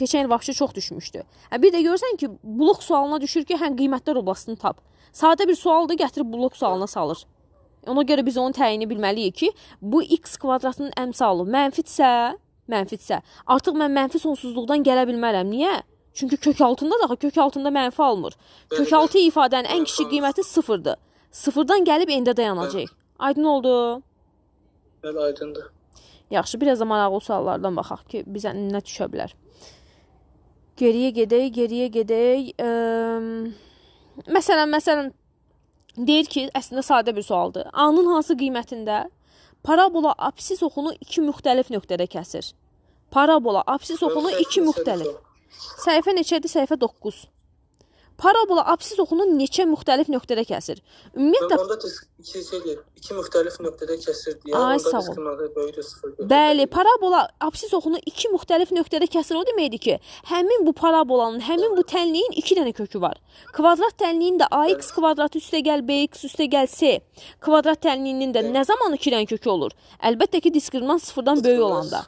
Keçən il vəbşi çox düşmüşdü. Hə bir də görsən ki, blok sualına düşür ki, hə qiymətlər obasını tap. Sadə bir sualdır, gətirib blok sualına salır. Ona görə biz onun təyini bilməliyik ki, bu x kvadratının əmsalı mənfidirsə, mənfidirsə, artıq mən mənfi sonsuzluqdan gələ bilmərəm. Niyə? Çünki kök altında da kök altında mənfi almır. Kök altı ifadənin ən kiçik qiyməti 0-dır. 0-dan gəlib endə dayanacaq. Aydın oldu? Bəli, aydındır. Yaxşı, biraz da maraqlı suallardan baxaq ki, bizə nə düşə bilər geriyə gedək, geriyə gedək. Ə, məsələn, məsələn deyir ki, əslində sadə bir sualdır. A-nın hansı qiymətində parabola apsis oxunu iki müxtəlif nöqtədə kəsir? Parabola apsis oxunu iki müxtəlif. Səhifə neçədir? Səhifə 9. Parabola absis oxunu neçə müxtəlif nöqtədə kəsir. Ümumiyyətlə onda iki, iki müxtəlif nöqtədə kəsir deyə Ay, onda diskriminator böyükdür 0. Bəli, parabola absis oxunu iki müxtəlif nöqtədə kəsir o deməkdir ki, həmin bu parabolanın, həmin bu tənliyin 2 dənə kökü var. Kvadrat tənliyin də ax kvadratı üstə gəl bx üstə gəl c kvadrat tənliyinin də nə zaman 2 dənə kökü olur? Əlbəttə ki, diskriminant 0-dan böyük olanda.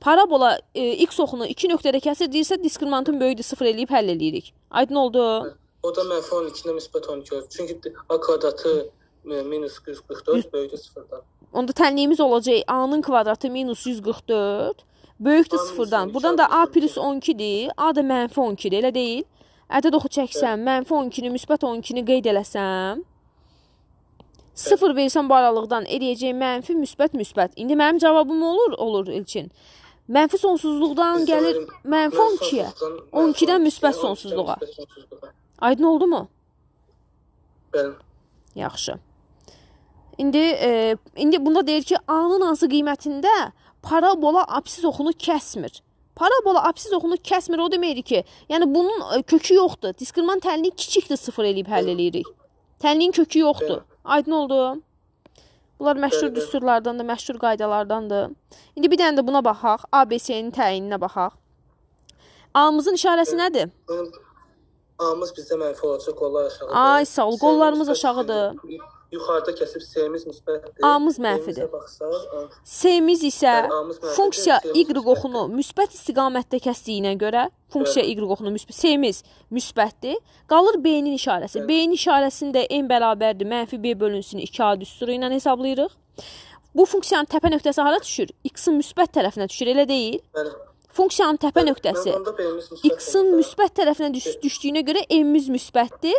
Parabola e, x oxunu 2 nöqtədə kəsir deyirsə, diskriminantın böyükdür 0 eləyib həll eləyirik. Aydın oldu? oldu? O da mənfi 12-dən müsbət 12 oldu. Çünki A-kvadratı e, minus 144 böyükdür sıfırdan. Onda tənliyimiz olacaq A-nın kvadratı minus 144 böyükdür sıfırdan. Buradan da A plus 12-dir. A da mənfi 12-dir, elə deyil? Ədəd oxu çəksəm, mənfi 12-ni, müsbət 12-ni qeyd eləsəm, sıfır versən bu aralıqdan eləyəcək mənfi, müsbət, müsbət. İndi mənim cavabım olur, olur İlçin. Mənfi sonsuzluqdan gəlir mənfi 12-yə, 12-dən müsbət sonsuzluğa. Aydın oldu mu? Bəli. Yaxşı. İndi e, indi bunda deyir ki, A-nın hansı qiymətində parabola absis oxunu kəsmir. Parabola absis oxunu kəsmir o deməkdir ki, yəni bunun e, kökü yoxdur. Diskriminan tənliyi kiçikdir 0 eləyib həll eləyirik. Tənliyin kökü yoxdur. Aydın oldu? Bunlar məşhur Bəli. düsturlardandır, məşhur qaydalardandır. İndi bir dənə də buna baxaq. ABC-nin təyininə baxaq. A-mızın işarəsi nədir? A-mız bizdə mənfi olacaq, qollar aşağıdır. Ay sağ ol, qollarımız aşağıdır yuxarıda kəsib C-miz müsbətdir. A-mız mənfidir. C-miz isə mənfidir, funksiya y oxunu müsbət istiqamətdə kəsdiyinə görə funksiya y oxunu müsbət C-miz müsbətdir. Qalır B-nin işarəsi. Bəli. B-nin işarəsini də n bərabərdir mənfi b bölünsün 2a düsturu ilə hesablayırıq. Bu funksiyanın təpə nöqtəsi hara düşür? X-in müsbət tərəfinə düşür, elə deyil? Bəli. Funksiyanın təpə Bəli. nöqtəsi X-in müsbət tərəfinə düş düşdüyünə görə n-miz müsbətdir.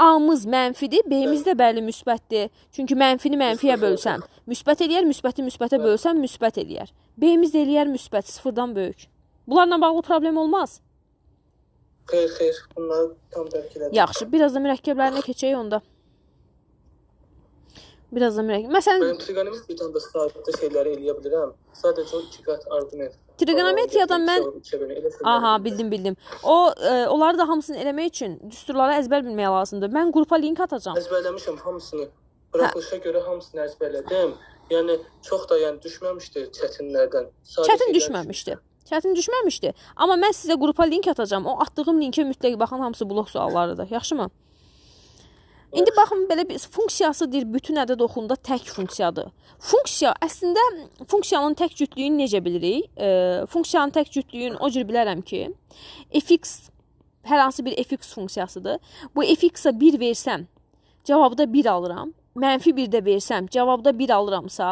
A-mız mənfidir, B-miz də bəli müsbətdir. Çünki mənfini mənfiyə bölsən, müsbət eləyər, müsbəti müsbətə bölsən, müsbət eləyər. B-miz də eləyər müsbət, sıfırdan böyük. Bunlarla bağlı problem olmaz. Xeyr, xeyr. Bunları tam dərk elədim. Yaxşı, biraz da mürəkkəblərinə keçək onda. Biraz da mürəkkəb. Məsələn, mən trigonometriyadan da sadə şeyləri eləyə bilərəm. Sadəcə o iki qat arqument. Trigonometriyadan mən Aha, bildim, bildim. O ə, e, onları da hamısını eləmək üçün düsturları əzbər bilmək lazımdır. Mən qrupa link atacağam. Əzbərləmişəm hamısını. Buraxılışa hə. görə hamısını əzbərlədim. Yəni çox da yəni düşməmişdi çətinlərdən. Sadə Çətin düşməmişdi. Çətin düşməmişdi. Amma mən sizə qrupa link atacağam. O atdığım linkə mütləq baxın, hamısı blok suallarıdır. Yaxşımı? İndi baxın belə bir funksiyası deyir bütün ədəd oxunda tək funksiyadır. Funksiya əslində funksiyanın tək cütlüyünü necə bilirik? E, funksiyanın tək cütlüyünü o cür bilərəm ki, fx hər hansı bir fx funksiyasıdır. Bu fx-a 1 versəm, cavabda 1 alıram. Mənfi 1 də versəm, cavabda 1 alıramsa,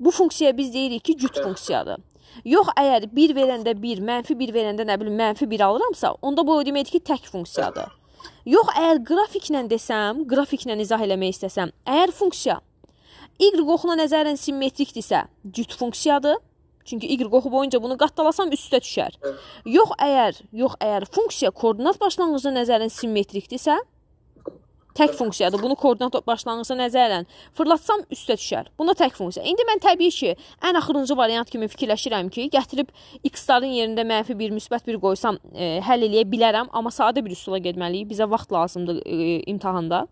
bu funksiyaya biz deyirik ki, cüt funksiyadır. Yox, əgər 1 verəndə 1, mənfi 1 verəndə nə bilim, mənfi 1 alıramsa, onda bu o deməkdir ki, tək funksiyadır. Yox, əgər qrafiklə desəm, qrafiklə izah eləmək istəsəm, əgər funksiya y oxuna nəzərən simmetrikdirsə, cüt funksiyadır. Çünki y oxu boyunca bunu qatdalasam üstə düşər. Yox, əgər, yox, əgər funksiya koordinat başlanğıcına nəzərən simmetrikdirsə, Tək funksiyadır. Bunu koordinat başlanğıcı nəzərlə fırlatsam üstə düşər. Buna tək funksiya. İndi mən təbii ki, ən axırıncı variant kimi fikirləşirəm ki, gətirib x-ların yerində mənfi 1, müsbət 1 qoysam e, həll eləyə bilərəm, amma sadə bir üsula getməliyik. Bizə vaxt lazımdır e, imtahanda.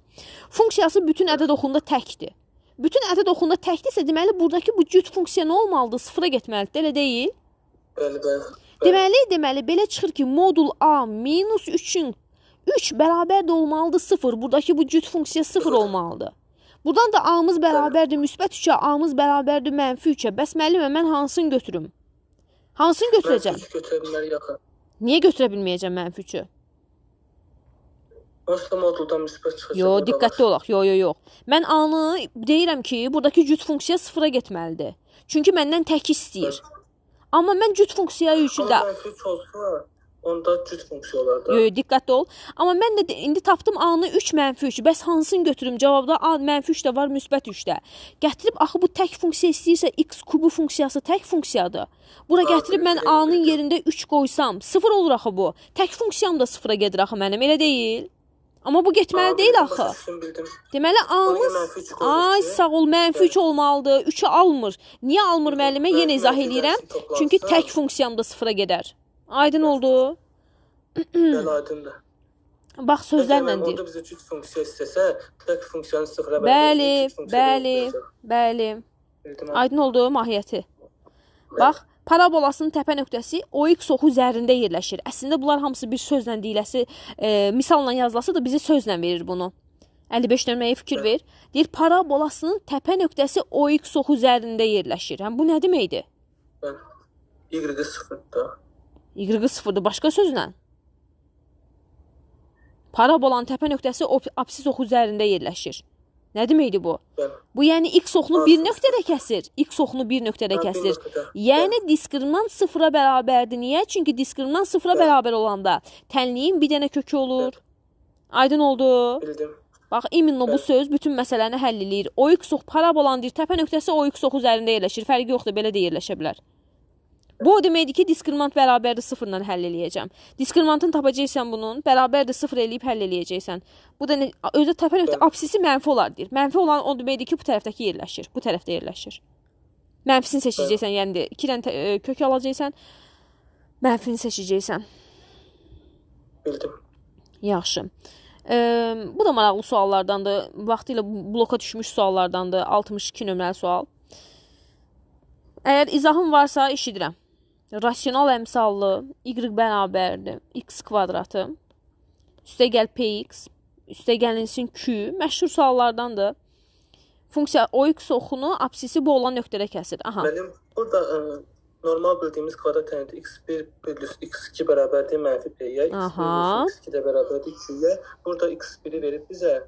Funksiyası bütün ədəd oxunda təkdir. Bütün ədəd oxunda təkdirsə, deməli burdakı bu cüt funksiya nə olmalıdır? Sıfıra getməlidir, elə deyil? Bəli, bəli. Deməli, deməli belə çıxır ki, modul A -3-ün 3 bərabər də olmalıdır 0. Buradakı bu cüt funksiya 0 olmalıdır. Buradan da A-mız bərabərdir müsbət 3-ə, A-mız bərabərdir mənfi 3-ə. Bəs müəllimə mən hansını götürüm? Hansını götürəcəm? Götürə Niyə götürə bilməyəcəm mənfi 3-ü? Hansısa moduldan müsbət çıxacaq. Yo, diqqətli olaq. Yo, yo, yox. Mən A-nı deyirəm ki, buradakı cüt funksiya 0-a getməlidir. Çünki məndən tək istəyir. Hı. Amma mən cüt funksiyayı üçün də olsa onda cüt funksiyalarda. Yox, diqqətli ol. Amma mən də indi tapdım A-nı 3 -3. Bəs hansını götürüm? Cavabda A -3 də var, müsbət 3 də. Gətirib axı bu tək funksiya istəyirsə x kubu funksiyası tək funksiyadır. Bura ha, gətirib mən A-nın yerində 3 qoysam 0 olur axı bu. Tək funksiyam da 0-a gedir axı mənim, elə deyil? Amma bu getməli Aa, deyil axı. Deməli A-mız ay sağ ol, mənfi 3 olmalıdır. 3-ü almır. Niyə almır müəllimə? Yenə izah eləyirəm. Çünki tək funksiyamda sıfıra gedər. Aydın oldu? Bəli, aydındır. Bax sözlərlə deyir. Orda bizə üç funksiya istəsə, tək funksiyanı sıfıra bərabər. Bəli, bəli, bəli. Aydın oldu mahiyyəti. Bax, parabolasının təpə nöqtəsi OX oxu üzərində yerləşir. Əslində bunlar hamısı bir sözlə deyiləsi, e, misalla yazılsa da bizə sözlə verir bunu. 55 nömrəyə fikir ver. Deyir parabolasının təpə nöqtəsi OX oxu üzərində yerləşir. Həm bu nə deməkdir? Y-ı sıfırdır. Y sıfırdır. Başqa sözlə, parabolanın təpə nöqtəsi absis oxu üzərində yerləşir. Nə deməkdir bu? Bu yəni x oxunu bir nöqtədə kəsir, x oxunu bir nöqtədə kəsir. Yəni diskriminant sıfıra bərabərdir. Niyə? Çünki diskriminant sıfıra bərabər olanda tənliyin bir dənə kökü olur. Aydın oldu? Bildim. Bax, iminlə bu söz bütün məsələni həll eləyir. O x ox parabolandır, təpə nöqtəsi o x oxu üzərində yerləşir. Fərqi yoxdur, belə də yerləşə bilər. Bu o deməkdir ki, diskriment bərabərdir 0-dan həll eləyəcəm. Diskremantın tapacaqsan bunun, bərabərdir 0 eləyib həll eləyəcəksən. Bu da nə, özü təpə nöqtə absisi mənfi olar deyir. Mənfi olan o deməkdir ki, bu tərəfdəki yerləşir, bu tərəfdə yerləşir. Mənfisini seçəcəksən, yəni 2 dənə e, kök alacaqsan, mənfini seçəcəksən. Bildim. Yaxşı. E, bu da maraqlı suallardandır. Vaxtilə bloka düşmüş suallardandır. 62 nömrəli sual. Əgər izahın varsa eşidirəm rasional əmsallı y bərabərdir x kvadratı. Üstəgəl px, üstəgəlinsin q, məşhur suallardandır. Funksiya ox oxunu absisi bu olan nöqtədə kəsir. Aha. Mənim burada ə, e, normal bildiyimiz kvadrat tənədir. Yəni x1 bölüs x2 bərabərdir mənfi p-yə, x1 x2 də bərabərdir q-yə. Burada x1-i verib bizə.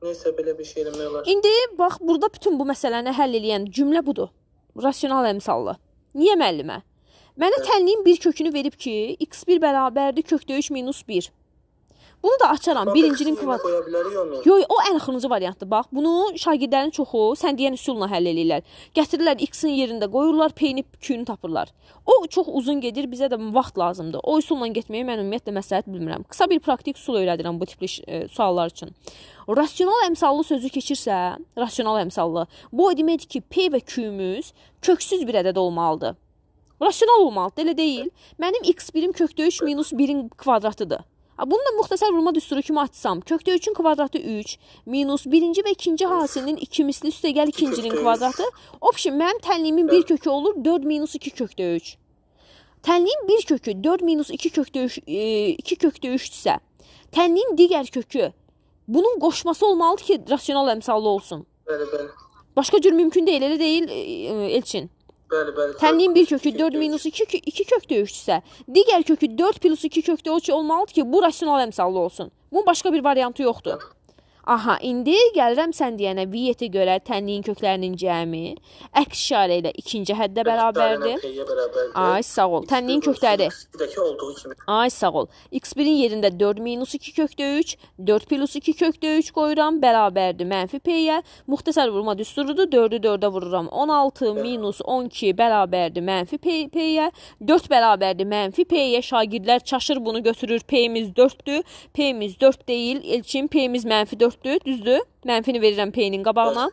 Neysə belə bir şey eləmək olar. İndi bax burada bütün bu məsələni həll eləyən cümlə budur. Rasional əmsallı. Niyə müəllimə? Mənə hə. tənliyin bir kökünü verib ki, x1 bərabərdir kök döyüş minus 1. Bunu da açaram. Sonra birincinin kvadratı. Qoya bilərik onu. Yox, o ən xırıncı variantdır. Bax, bunu şagirdlərin çoxu sən deyən üsulla həll eləyirlər. Gətirirlər x-in yerində qoyurlar, p-ni q-ni tapırlar. O çox uzun gedir, bizə də vaxt lazımdır. O üsulla getməyi mən ümumiyyətlə məsləhət bilmirəm. Qısa bir praktik üsul öyrədirəm bu tipli e, suallar üçün. Rasional əmsallı sözü keçirsə, rasional əmsallı. Bu o deməkdir ki, p və q-müz köksüz bir ədəd olmalıdır. Rasional olmalıdır, elə deyil. Mənim x birim kökdə 3 minus 1-in kvadratıdır. Bunu da müxtəsər vurma düsturu kimi açsam, kökdə 3-ün kvadratı 3 minus 1-ci və 2-ci hasinin 2 misli üstəgəl 2-cinin kvadratı. Option mənim tənliyimin 1 kökü olur 4 minus 2 kökdə 3. Tənliyin 1 kökü 4 minus 2 kökdə 3, 2 kökdə 3 isə, tənliyin digər kökü bunun qoşması olmalıdır ki, rasional əmsallı olsun. Bəli, bəli. Başqa cür mümkün deyil, elə deyil e, e, Elçin. Bəli, bəli. Tənliyin bir kökü 4 minus 2, 2 kök döyüşdürsə, digər kökü 4 plus 2 kök döyüşü olmalıdır ki, bu rasional əmsallı olsun. Bunun başqa bir variantı yoxdur. Aha, indi gəlirəm sən deyənə V7-ə görə tənliyin köklərinin cəmi əks işarə ilə ikinci həddə bərabərdir. Ay, sağ ol. Tənliyin kökləri. olduğu kimi. Ay, sağ ol. X1-in yerində 4 minus 2 kökdə 3, 4 plus 2 kökdə 3 qoyuram, bərabərdir mənfi P-yə. Müxtəsər vurma düsturudur. 4-ü 4-ə vururam. 16 minus 12 bərabərdir mənfi P-yə. 4 bərabərdir mənfi P-yə. Şagirdlər çaşır bunu götürür. P-imiz 4-dür. P-imiz 4 deyil. Elçin P-imiz mənfi 4 4-dür, düzdür? Mənfini verirəm P-nin qabağına.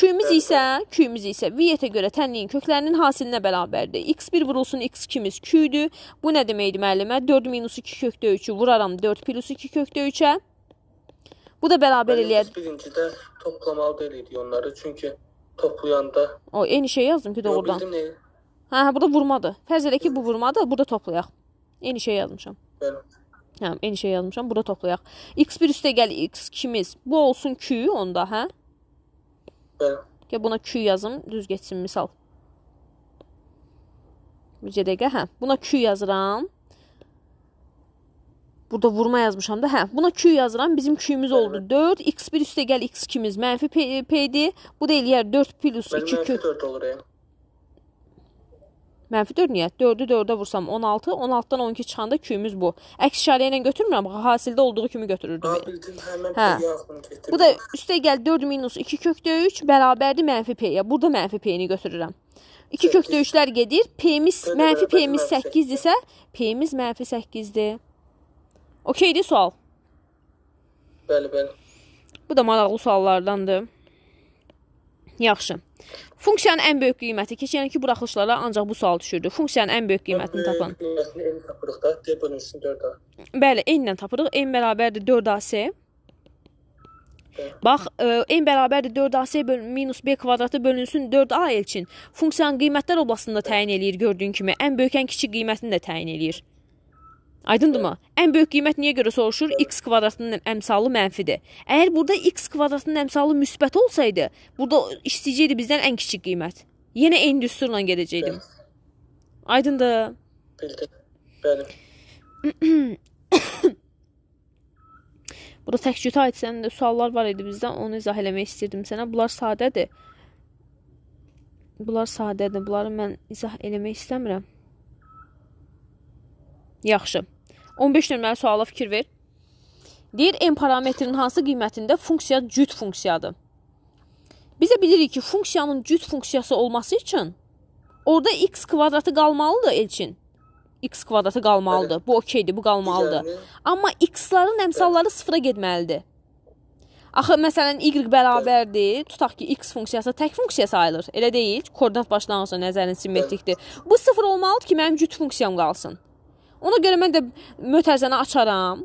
Q-miz isə, Q-miz isə V-yə görə tənliyin köklərinin hasilinə bərabərdir. X1 vurulsun X2-miz Q-dür. Bu nə deməkdir müəllimə? 4 minus 2 kökdə 3-ü vuraram 4 plus 2 kökdə 3-ə. Bu da bərabər eləyər. Birincidə toplamalı deyildi onları çünki toplayanda. O, eyni şey yazdım ki, doğrudan. Yo, bildim, hə, hə, burada vurmadır. Fərz elə ki, bu vurmadır, burada toplayaq. Eyni şey yazmışam. Bəli. Hə, eyni şey yazmışam. Burada toplayaq. x1 üstə gəl x2-miz. Bu olsun q onda, hə? Bəli. Gəl buna q yazım, düz getsin misal. Bircə dəqiqə, hə. Buna q yazıram. Burada vurma yazmışam da. Hə, buna q yazıram. Bizim q-miz oldu 4. x1 üstə gəl x2-miz mənfi p-dir. Bu da eləyər 4 plus 2 q. Mənfi 4 olur, yəni. Mənfi 4 niyə? 4-ü 4-ə vursam 16, 16-dan 12 çıxanda Q-müz bu. Əks işarə ilə götürmürəm, hasildə olduğu kimi götürürdüm. Ha, bildim, hə, hə. Bu da üstə gəl 4 minus 2 kökdə 3 bərabərdir mənfi P-yə. Burada mənfi P-ni götürürəm. 2 kökdə 3-lər gedir. P-miz, mənfi P-miz 8 isə P-miz mənfi 8-dir. Okeydir sual? Bəli, bəli. Bu da maraqlı suallardandır. Yaxşı. Funksiyanın ən böyük qiyməti keçənki yəni buraxılışlara ancaq bu sual düşürdü. Funksiyanın ən böyük qiymətini tapın. Qiymətini n tapırıq da, d bölünsün 4a. Bəli, n ilə tapırıq. n bərabərdir 4ac. Bax, e, n bərabərdir 4ac minus b kvadratı bölünsün 4a Elçin. Funksiyanın qiymətlər oblasında təyin eləyir gördüyün kimi. Ən böyük, ən kiçik qiymətini də təyin eləyir. Aydındırmı? Ən böyük qiymət niyə görə soruşur? X kvadratının əmsalı mənfidir. Əgər burada x kvadratının əmsalı müsbət olsaydı, burada istəyəcəkdi bizdən ən kiçik qiymət. Yenə eyni düsturla gedəcəydim. Aydındır? Bildim. Bəli. Burada təkcütə aid sənin də suallar var idi bizdən. Onu izah eləmək istirdim sənə. Bunlar sadədir. Bunlar sadədir. Bunları mən izah eləmək istəmirəm. Yaxşı. 15 nömrəli suala fikir ver. Deyir n parametrinin hansı qiymətində funksiya cüt funksiyadır? Bizə bilirik ki, funksiyanın cüt funksiyası olması üçün orada x kvadratı qalmalıdır Elçin. x kvadratı qalmalıdır. Bu okeydir, bu qalmalıdır. Amma x-ların əmsalları sıfıra getməlidir. Axı məsələn y bərabərdir. Tutaq ki x funksiyası tək funksiya sayılır. Elə deyil? Koordinat başlanğıcı nəzərin simmetrikdir. Bu sıfır olmalıdır ki, mənim cüt funksiyam qalsın. Ona görə mən də mötəzəni açaram.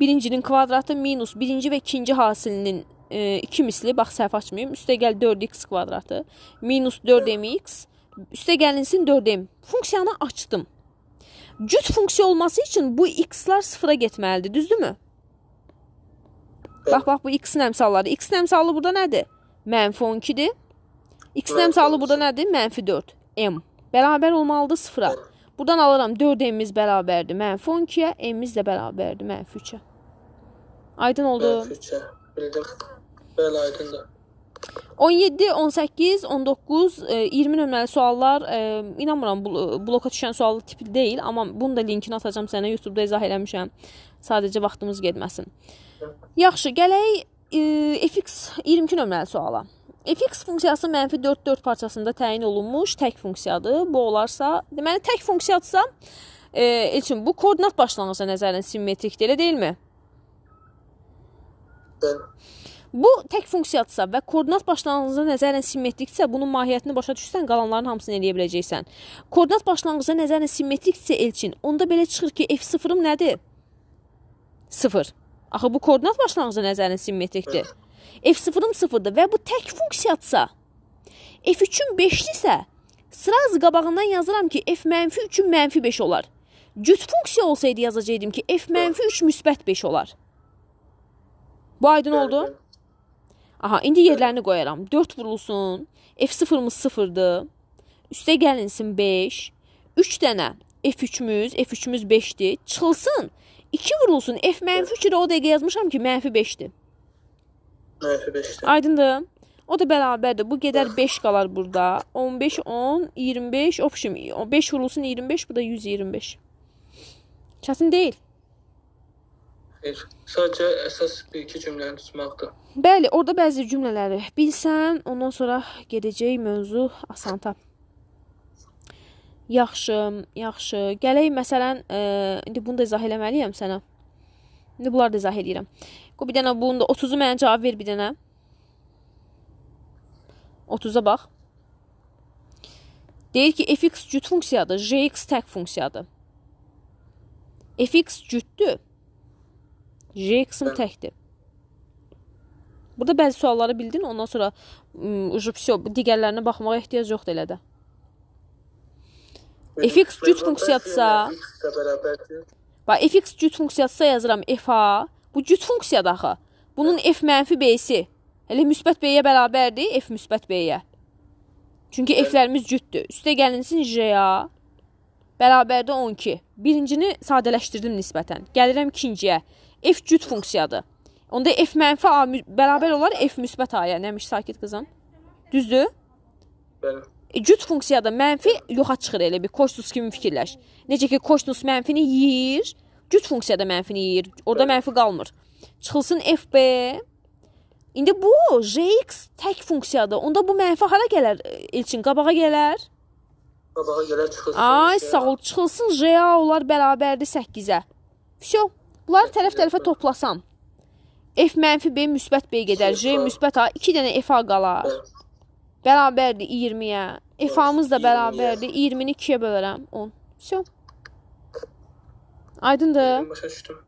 Birincinin kvadratı minus birinci və ikinci hasilinin 2 e, misli, bax səhv açmayım, üstəgəl 4x kvadratı minus 4mx üstəgəlinsin 4m. Funksiyanı açdım. Cüt funksiya olması üçün bu x-lar sıfıra getməlidir, düzdürmü? Bax, bax bu x-in əmsalları. X-in əmsalı burada nədir? Mənfi 12-dir. X-in əmsalı burada nədir? Mənfi 4. M. Bərabər olmalıdır sıfıra. Buradan alıram 4m-imiz bərabərdir mənfi 12-yə, m-imiz də bərabərdir mənfi 3-ə. Aydın oldu? Mənfi 3-ə, bildim. Bəli, aydındır. 17, 18, 19, 20 nömrəli suallar, e, inanmıram e, bloka düşən sual tipi deyil, amma bunu da linkini atacağam sənə, YouTube-da izah eləmişəm. Sadəcə vaxtımız getməsin. Yaxşı, gələk e, FX 22 nömrəli suala fx funksiyası mənfi 4-4 parçasında təyin olunmuş tək funksiyadır. Bu olarsa, deməli tək funksiyadırsa, e, Elçin bu koordinat başlanğıcına nəzərən simmetrikdir, elə deyilmi? Bəli. Bu tək funksiyadırsa və koordinat başlanğıcına nəzərən simmetrikdirsə, bunun mahiyyətini başa düşsən, qalanların hamısını eləyə biləcəksən. Koordinat başlanğıcına nəzərən simmetrikdirsə Elçin, onda belə çıxır ki, f0-ım nədir? 0. Axı bu koordinat başlanğıcına nəzərən simmetrikdir. Hı. F0-ım 0-dır və bu tək funksiyadsa, F3-ün 5-lisə, sıra az qabağından yazıram ki, F mənfi 3-ün mənfi 5 olar. Cüt funksiya olsaydı yazacaqdım ki, F mənfi 3 müsbət 5 olar. Bu aydın oldu? Aha, indi yerlərini qoyaram. 4 vurulsun, F0-ımız 0-dır, üstə gəlinsin 5, 3 dənə F3-müz, F3-müz 5-dir, çıxılsın, 2 vurulsun, F mənfi 3-də o dəqiqə yazmışam ki, mənfi 5-dir. Aydındır? O da bərabərdir. Bu gedər 5 ah. qalar burada. 15, 10, 25. Opşim 5 vurulsun 25, bu da 125. Çətin deyil. Xeyr. Sadəcə əsas bir iki cümləni tutmaqdır. Bəli, orada bəzi cümlələri bilsən, ondan sonra gedəcək mövzu asan tap. Yaxşı, yaxşı. Gələk məsələn, ə, e, indi bunu da izah eləməliyəm sənə. İndi bunları da izah edirəm. Qoy bir dənə bunda 30-u mənə cavab ver bir dənə. 30-a bax. Deyir ki, fx cüt funksiyadır, jx tək funksiyadır. fx cütdür. jx-in təkdir. Burada bəzi sualları bildin, ondan sonra ujupsiyo digərlərinə baxmağa ehtiyac yoxdur elə də. fx cüt funksiyadırsa, Bax fx cüt funksiyasına yazıram f-a. Bu cüt funksiyadır axı. Bunun f mənfi b-si elə müsbət b-yə bərabərdir f müsbət b-yə. Çünki f-lərimiz cütdür. Üstə gəlinsin j-a bərabərdə 12. Birincini sadələşdirdim nisbətən. Gəlirəm ikinciyə. F cüt funksiyadır. Onda f mənfi a bərabər olar f müsbət a-ya. Nəmiş sakit qızım? Düzdür? Bəli güc funksiyada mənfi yoxa çıxır elə bir kosinus kimi fikirləş. Necə ki kosinus mənfini yeyir, güc funksiyada mənfini yeyir. Orda mənfi qalmır. Çıxılsın FB. İndi bu JX tək funksiyada. Onda bu mənfi hara gələr? Elçin qabağa gələr. Qabağa gələr çıxılsın. Ay sağ ol, çıxılsın JA olar bərabərdir 8-ə. Vəsyo. Bunları tərəf-tərəfə toplasam F mənfi B müsbət B gedər, J müsbət A, 2 dənə F A qalar. Bərabərdir 20-yə. İfamız da bərabərdir. 20-ni 2-yə bölərəm 10. Vsё. Aydındır? Başa düşdüm.